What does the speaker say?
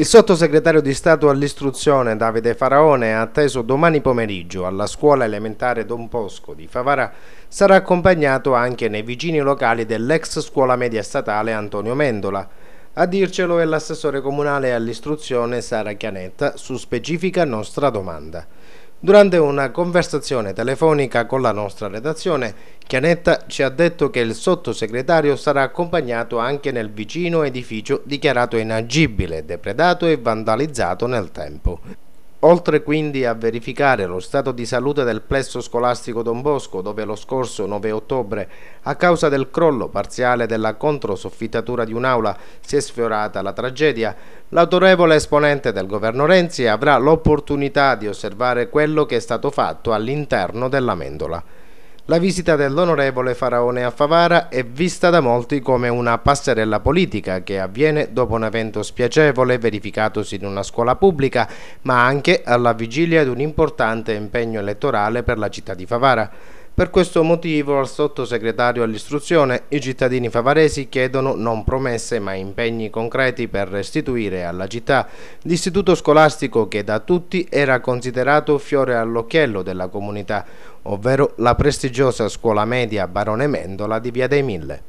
Il sottosegretario di Stato all'istruzione Davide Faraone è atteso domani pomeriggio alla scuola elementare Don Bosco di Favara. Sarà accompagnato anche nei vicini locali dell'ex scuola media statale Antonio Mendola. A dircelo è l'assessore comunale all'istruzione Sara Chianetta su specifica nostra domanda. Durante una conversazione telefonica con la nostra redazione, Chianetta ci ha detto che il sottosegretario sarà accompagnato anche nel vicino edificio dichiarato inagibile, depredato e vandalizzato nel tempo. Oltre quindi a verificare lo stato di salute del plesso scolastico Don Bosco, dove lo scorso 9 ottobre, a causa del crollo parziale della controsoffittatura di un'aula, si è sfiorata la tragedia, l'autorevole esponente del governo Renzi avrà l'opportunità di osservare quello che è stato fatto all'interno della mendola. La visita dell'onorevole Faraone a Favara è vista da molti come una passerella politica che avviene dopo un evento spiacevole verificatosi in una scuola pubblica, ma anche alla vigilia di un importante impegno elettorale per la città di Favara. Per questo motivo al sottosegretario all'istruzione i cittadini favaresi chiedono non promesse ma impegni concreti per restituire alla città l'istituto scolastico che da tutti era considerato fiore all'occhiello della comunità, ovvero la prestigiosa scuola media Barone Mendola di Via dei Mille.